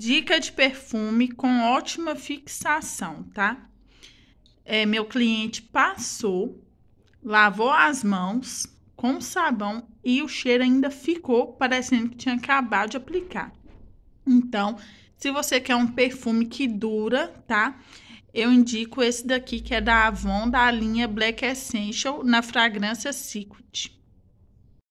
Dica de perfume com ótima fixação, tá? É, meu cliente passou, lavou as mãos com sabão e o cheiro ainda ficou parecendo que tinha acabado de aplicar. Então, se você quer um perfume que dura, tá? Eu indico esse daqui que é da Avon, da linha Black Essential, na fragrância Secret.